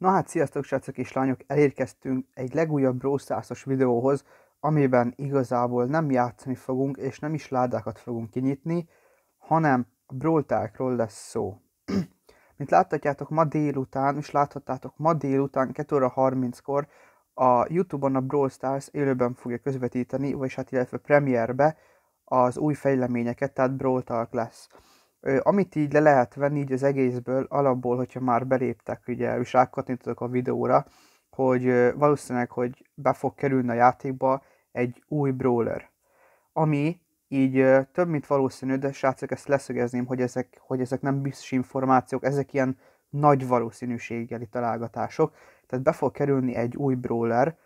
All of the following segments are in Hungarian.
Na hát, sziasztok srácok és lányok, elérkeztünk egy legújabb brószászos videóhoz, amiben igazából nem játszani fogunk, és nem is ládákat fogunk kinyitni, hanem a bróltákról lesz szó. Mint láthatjátok ma délután, és láthattátok ma délután 2 óra 30-kor a Youtube-on a Brawl Stars élőben fogja közvetíteni, vagyis hát illetve premierbe az új fejleményeket, tehát Brawl Talk lesz amit így le lehet venni így az egészből, alapból, hogyha már beléptek, ugye, és rákattintotok a videóra, hogy valószínűleg, hogy be fog kerülni a játékba egy új brawler, ami így több, mint valószínű, de srácok, ezt leszögezném, hogy ezek, hogy ezek nem biztos információk, ezek ilyen nagy valószínűséggeli találgatások, tehát be fog kerülni egy új brawler,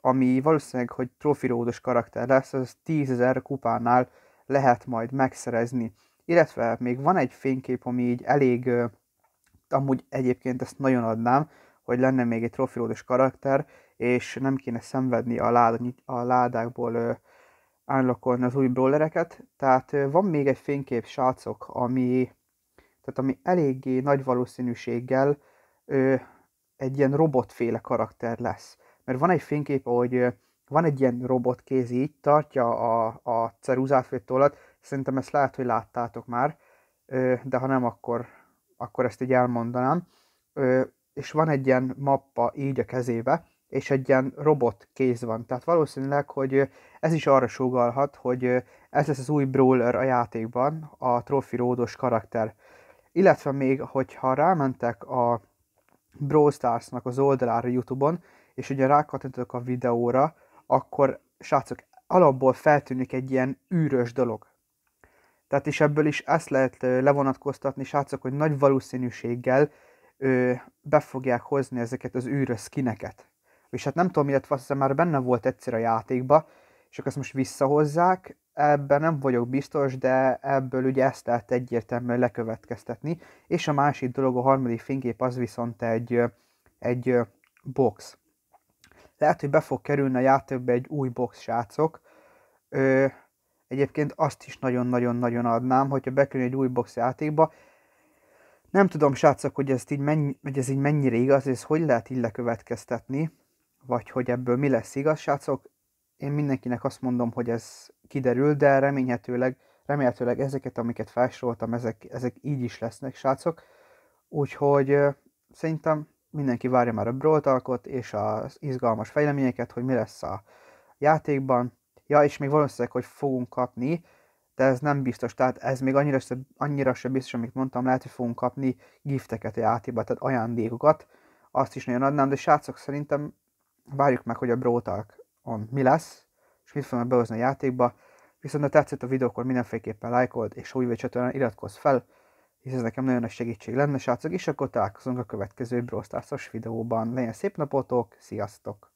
ami valószínűleg, hogy trofiródos karakter lesz, az 10.000 kupánál lehet majd megszerezni. Illetve még van egy fénykép, ami így elég, amúgy egyébként ezt nagyon adnám, hogy lenne még egy trofilódos karakter, és nem kéne szenvedni a, lád, a ládákból unlockolni az új brawlereket. Tehát van még egy fénykép, srácok, ami, tehát ami eléggé nagy valószínűséggel egy ilyen robotféle karakter lesz. Mert van egy fénykép, ahogy van egy ilyen robotkéz így, tartja a, a ceruzát, tollat, szerintem ezt lehet, hogy láttátok már, de ha nem, akkor, akkor ezt így elmondanám. És van egy ilyen mappa így a kezébe, és egy ilyen robot kéz van. Tehát valószínűleg, hogy ez is arra sugalhat, hogy ez lesz az új brawler a játékban, a trofi Ródos karakter. Illetve még, hogyha rámentek a Brawl Stars-nak az oldalára YouTube-on, és ugye rákattintotok a videóra, akkor srácok, alapból feltűnik egy ilyen űrös dolog. Tehát is ebből is ezt lehet levonatkoztatni, srácok, hogy nagy valószínűséggel ö, be fogják hozni ezeket az űrös skineket. És hát nem tudom, illetve azt hiszem már benne volt egyszer a játékba, és akkor ezt most visszahozzák, ebben nem vagyok biztos, de ebből ugye ezt lehet egyértelműen lekövetkeztetni. És a másik dolog, a harmadik fénykép az viszont egy, egy box. Lehet, hogy be fog kerülni a játékba egy új box srácok. Ö, egyébként azt is nagyon-nagyon-nagyon adnám, hogyha bekerül egy új box játékba. Nem tudom, srácok, hogy, ezt így mennyi, hogy ez így mennyire igaz, ez hogy lehet így lekövetkeztetni, vagy hogy ebből mi lesz igaz, srácok. Én mindenkinek azt mondom, hogy ez kiderül, de reményhetőleg, remélhetőleg ezeket, amiket felsoroltam, ezek, ezek így is lesznek, srácok. Úgyhogy ö, szerintem mindenki várja már a Brawl és az izgalmas fejleményeket, hogy mi lesz a játékban. Ja, és még valószínűleg, hogy fogunk kapni, de ez nem biztos, tehát ez még annyira se, annyira sem biztos, amit mondtam, lehet, hogy fogunk kapni gifteket a játékban, tehát ajándékokat, azt is nagyon adnám, de srácok, szerintem várjuk meg, hogy a on mi lesz, és mit fognak behozni a játékba, viszont ha tetszett a videó, akkor mindenféleképpen lájkold, és ha úgy csatornán iratkozz fel, és ez nekem nagyon nagy segítség lenne, srácok, és akkor találkozunk a következő Brawl Stars-os videóban. Legyen szép napotok, sziasztok!